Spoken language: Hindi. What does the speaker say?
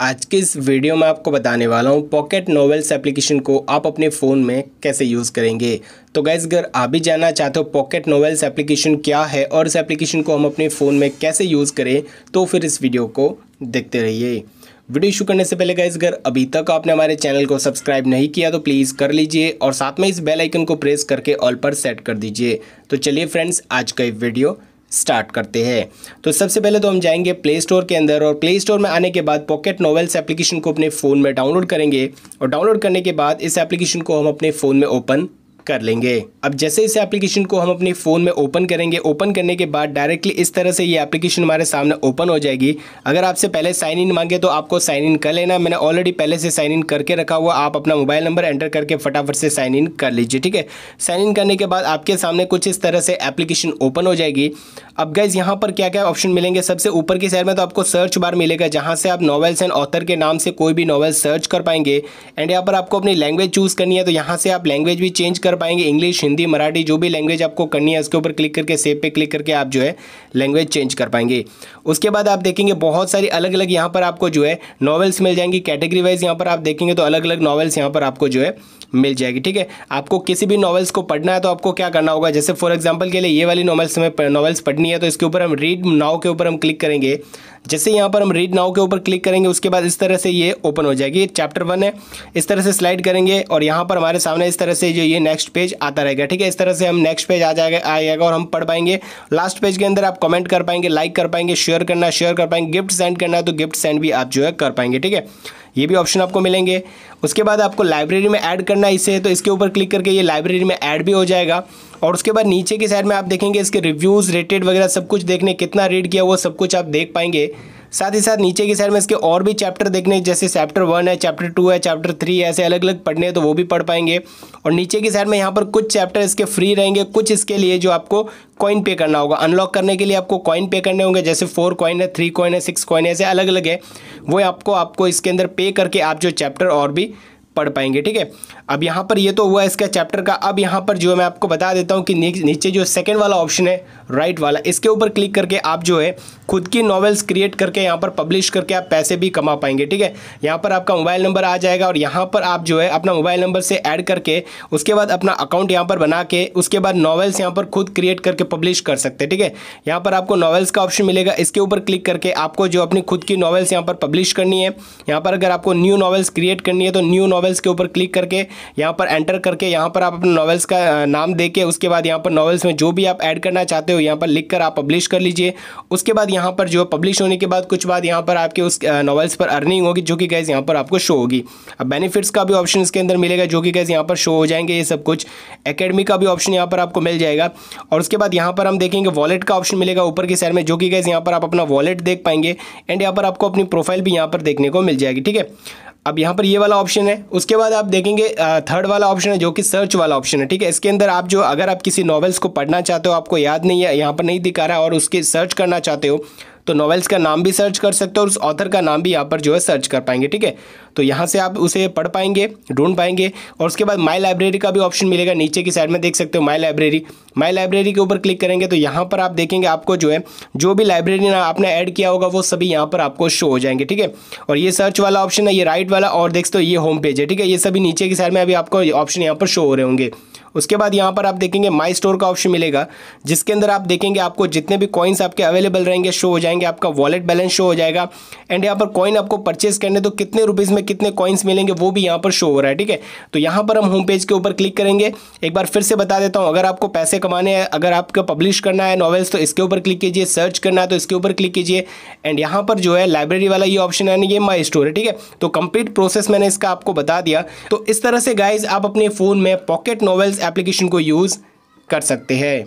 आज के इस वीडियो में आपको बताने वाला हूँ पॉकेट नोवेल्स एप्लीकेशन को आप अपने फ़ोन में कैसे यूज़ करेंगे तो गैस अगर आप भी जानना चाहते हो पॉकेट नोवेल्स एप्लीकेशन क्या है और इस एप्लीकेशन को हम अपने फ़ोन में कैसे यूज़ करें तो फिर इस वीडियो को देखते रहिए वीडियो शुरू करने से पहले गैस अगर अभी तक आपने हमारे चैनल को सब्सक्राइब नहीं किया तो प्लीज़ कर लीजिए और साथ में इस बेलाइकन को प्रेस करके ऑल पर सेट कर दीजिए तो चलिए फ्रेंड्स आज का ये वीडियो स्टार्ट करते हैं तो सबसे पहले तो हम जाएंगे प्ले स्टोर के अंदर और प्ले स्टोर में आने के बाद पॉकेट नोवेल्स एप्लीकेशन को अपने फ़ोन में डाउनलोड करेंगे और डाउनलोड करने के बाद इस एप्लीकेशन को हम अपने फ़ोन में ओपन कर लेंगे अब जैसे इस एप्लीकेशन को हम अपने फ़ोन में ओपन करेंगे ओपन करने के बाद डायरेक्टली इस तरह से ये एप्लीकेशन हमारे सामने ओपन हो जाएगी अगर आपसे पहले साइन इन मांगे तो आपको साइन इन कर लेना मैंने ऑलरेडी पहले से साइन इन करके रखा हुआ आप अपना मोबाइल नंबर एंटर करके फटाफट से साइन इन कर लीजिए ठीक है साइन इन करने के बाद आपके सामने कुछ इस तरह से एप्लीकेशन ओपन हो जाएगी अब गैज़ यहाँ पर क्या क्या ऑप्शन मिलेंगे सबसे ऊपर की साइड में तो आपको सर्च बार मिलेगा जहाँ से आप नॉवेल्स एंड ऑथर के नाम से कोई भी नॉवेल सर्च कर पाएंगे एंड यहाँ पर आपको अपनी लैंग्वेज चूज़ करनी है तो यहाँ से आप लैंग्वेज भी चेंज कर पाएंगे इंग्लिश हिंदी मराठी जो भी लैंग्वेज आपको करनी है उसके ऊपर क्लिक करके सेव पे क्लिक करके आप जो है लैंग्वेज चेंज कर पाएंगे उसके बाद आप देखेंगे बहुत सारी अलग अलग यहाँ पर आपको जो है नॉवेल्स मिल जाएंगी कैटेगरी वाइज यहाँ पर आप देखेंगे तो अलग अलग नॉवेल्स यहाँ पर आपको जो है मिल जाएगी ठीक है आपको किसी भी नॉवेल्स को पढ़ना है तो आपको क्या करना होगा जैसे फॉर एग्जाम्पल के लिए ये वाली नॉवेल्स हमें नॉवेल्स पढ़नी है तो इसके ऊपर हम रीड नाव के ऊपर हम क्लिक करेंगे जैसे यहाँ पर हम रीड नाव के ऊपर क्लिक करेंगे उसके बाद इस तरह से ये ओपन हो जाएगी चैप्टर वन है इस तरह से स्लाइड करेंगे और यहाँ पर हमारे सामने इस तरह से जो ये नेक्स्ट नेक्स्ट पेज आता रहेगा ठीक है इस तरह से हम नेक्स्ट पेज आ जाएगा आ जाएगा और हम पढ़ पाएंगे लास्ट पेज के अंदर आप कमेंट कर पाएंगे लाइक कर पाएंगे शेयर करना शेयर कर पाएंगे गिफ्ट सेंड करना है तो गिफ्ट सेंड भी आप जो है कर पाएंगे ठीक है ये भी ऑप्शन आपको मिलेंगे उसके बाद आपको लाइब्रेरी में ऐड करना है इसे तो इसके ऊपर क्लिक करके ये लाइब्रेरी में ऐड भी हो जाएगा और उसके बाद नीचे की साइड में आप देखेंगे इसके रिव्यूज़ रेटेड वगैरह सब कुछ देखने कितना रीड किया वो सब कुछ आप देख पाएंगे साथ ही साथ नीचे की साइड में इसके और भी चैप्टर देखने जैसे चैप्टर वन है चैप्टर टू है चैप्टर थ्री ऐसे अलग अलग पढ़ने हैं तो वो भी पढ़ पाएंगे और नीचे की साइड में यहाँ पर कुछ चैप्टर इसके फ्री रहेंगे कुछ इसके लिए जो आपको कॉइन पे करना होगा अनलॉक करने के लिए आपको कॉइन पे करने होंगे जैसे फोर कॉइन है थ्री कॉइन है सिक्स कॉइन है ऐसे अलग अलग है वो आपको आपको इसके अंदर पे करके आप जो चैप्टर और भी पढ़ पाएंगे ठीक है अब यहाँ पर ये तो हुआ इसका चैप्टर का अब यहाँ पर जो मैं आपको बता देता हूँ कि नीचे जो सेकेंड वाला ऑप्शन है राइट वाला इसके ऊपर क्लिक करके आप जो है खुद की नॉवेल्स क्रिएट करके यहाँ पर पब्लिश करके आप पैसे भी कमा पाएंगे ठीक है यहाँ पर आपका मोबाइल नंबर आ जाएगा और यहाँ पर आप जो है अपना मोबाइल नंबर से ऐड करके उसके बाद अपना अकाउंट यहाँ पर बना के उसके बाद नॉवेल्स यहाँ पर खुद क्रिएट करके पब्लिश कर सकते हैं ठीक है यहाँ पर आपको नॉवेल्स का ऑप्शन मिलेगा इसके ऊपर क्लिक करके आपको जो अपनी खुद की नॉवेल्स यहाँ पर पब्लिश करनी है यहाँ पर अगर आपको न्यू नॉवेल्स क्रिएट करनी है तो न्यू नॉवेल्स नॉवेल्स के ऊपर क्लिक करके यहाँ पर एंटर करके यहाँ पर आप अपने नॉवेल्स का नाम दे के उसके बाद यहाँ पर नॉवेल्स में जो भी आप ऐड करना चाहते हो यहाँ पर लिख कर आप पब्लिश कर लीजिए उसके बाद यहाँ पर जो पब्लिश होने के बाद कुछ बाद यहाँ पर आपके उस नॉवेल्स पर अर्निंग होगी जो कि गैस यहाँ पर आपको शो होगी अब बेनिफिट्स का भी ऑप्शन इसके अंदर मिलेगा जो कि गैस यहाँ पर शो हो जाएंगे ये सब कुछ अकेडमी का भी ऑप्शन यहाँ पर आपको मिल जाएगा और उसके बाद यहाँ पर हम देखेंगे वॉलेट का ऑप्शन मिलेगा ऊपर की साइड में जो कि गैस यहाँ पर आप अपना वॉलेट देख पाएंगे एंड यहाँ पर आपको अपनी प्रोफाइल भी यहाँ पर देखने को मिल जाएगी ठीक है अब यहाँ पर ये वाला ऑप्शन है उसके बाद आप देखेंगे थर्ड वाला ऑप्शन है जो कि सर्च वाला ऑप्शन है ठीक है इसके अंदर आप जो अगर आप किसी नॉवेल्स को पढ़ना चाहते हो आपको याद नहीं है यहाँ पर नहीं दिखा रहा और उसके सर्च करना चाहते हो तो नॉवेल्स का नाम भी सर्च कर सकते हो और उस ऑथर का नाम भी यहाँ पर जो है सर्च कर पाएंगे ठीक है तो यहाँ से आप उसे पढ़ पाएंगे ढूंढ पाएंगे और उसके बाद माई लाइब्रेरी का भी ऑप्शन मिलेगा नीचे की साइड में देख सकते हो माई लाइब्रेरी माई लाइब्रेरी के ऊपर क्लिक करेंगे तो यहाँ पर आप देखेंगे आपको जो है जो भी लाइब्रेरी ना आपने ऐड किया होगा वो सभी यहाँ पर आपको शो हो जाएंगे ठीक है और ये सर्च वाला ऑप्शन है ये राइट वाला और देख सकते हो ये होम पेज है ठीक है ये सभी नीचे की साइड में अभी आपको ऑप्शन यहाँ पर शो हो रहे होंगे उसके बाद यहाँ पर आप देखेंगे माई स्टोर का ऑप्शन मिलेगा जिसके अंदर आप देखेंगे आपको जितने भी कॉइन्स आपके अवेलेबल रहेंगे शो हो जाएंगे जाएंगे आपका वॉलेट बैलेंस शो हो जाएगा एंड यहाँ पर कॉइन आपको परचेस करने तो कितने रुपीज़ में कितने कॉइन्स मिलेंगे वो भी यहाँ पर शो हो रहा है ठीक है तो यहाँ पर हम होम पेज के ऊपर क्लिक करेंगे एक बार फिर से बता देता हूँ अगर आपको पैसे कमाने हैं अगर आपको पब्लिश करना है नॉवेल्स तो इसके ऊपर क्लिक कीजिए सर्च करना है तो इसके ऊपर क्लिक कीजिए एंड यहाँ पर जो है लाइब्रेरी वाला ये ऑप्शन है ये माई स्टोर है ठीक है तो कंप्लीट प्रोसेस मैंने इसका आपको बता दिया तो इस तरह से गाइज आप अपने फ़ोन में पॉकेट नॉवेल्स एप्लीकेशन को यूज़ कर सकते हैं